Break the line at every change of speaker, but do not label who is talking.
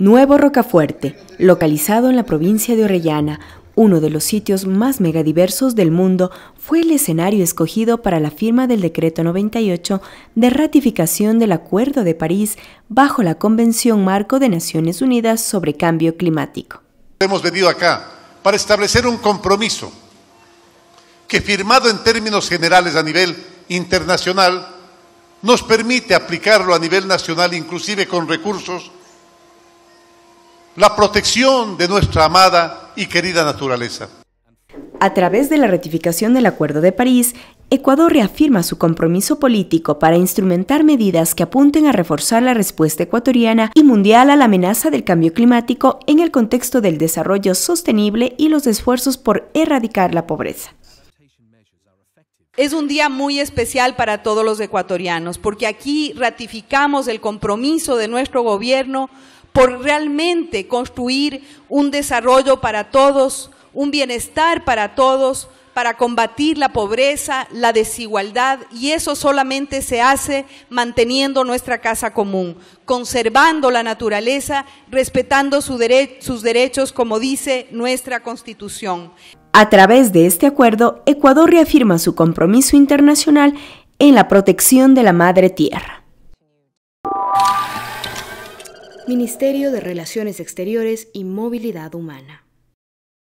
Nuevo Rocafuerte, localizado en la provincia de Orellana, uno de los sitios más megadiversos del mundo, fue el escenario escogido para la firma del Decreto 98 de ratificación del Acuerdo de París bajo la Convención Marco de Naciones Unidas sobre Cambio
Climático. Hemos venido acá para establecer un compromiso que firmado en términos generales a nivel internacional nos permite aplicarlo a nivel nacional inclusive con recursos la protección de nuestra amada y querida naturaleza.
A través de la ratificación del Acuerdo de París, Ecuador reafirma su compromiso político para instrumentar medidas que apunten a reforzar la respuesta ecuatoriana y mundial a la amenaza del cambio climático en el contexto del desarrollo sostenible y los esfuerzos por erradicar la pobreza.
Es un día muy especial para todos los ecuatorianos porque aquí ratificamos el compromiso de nuestro gobierno por realmente construir un desarrollo para todos, un bienestar para todos, para combatir la pobreza, la desigualdad, y eso solamente se hace manteniendo nuestra casa común, conservando la naturaleza, respetando sus derechos, como dice nuestra Constitución.
A través de este acuerdo, Ecuador reafirma su compromiso internacional en la protección de la madre tierra. Ministerio de Relaciones Exteriores y Movilidad Humana.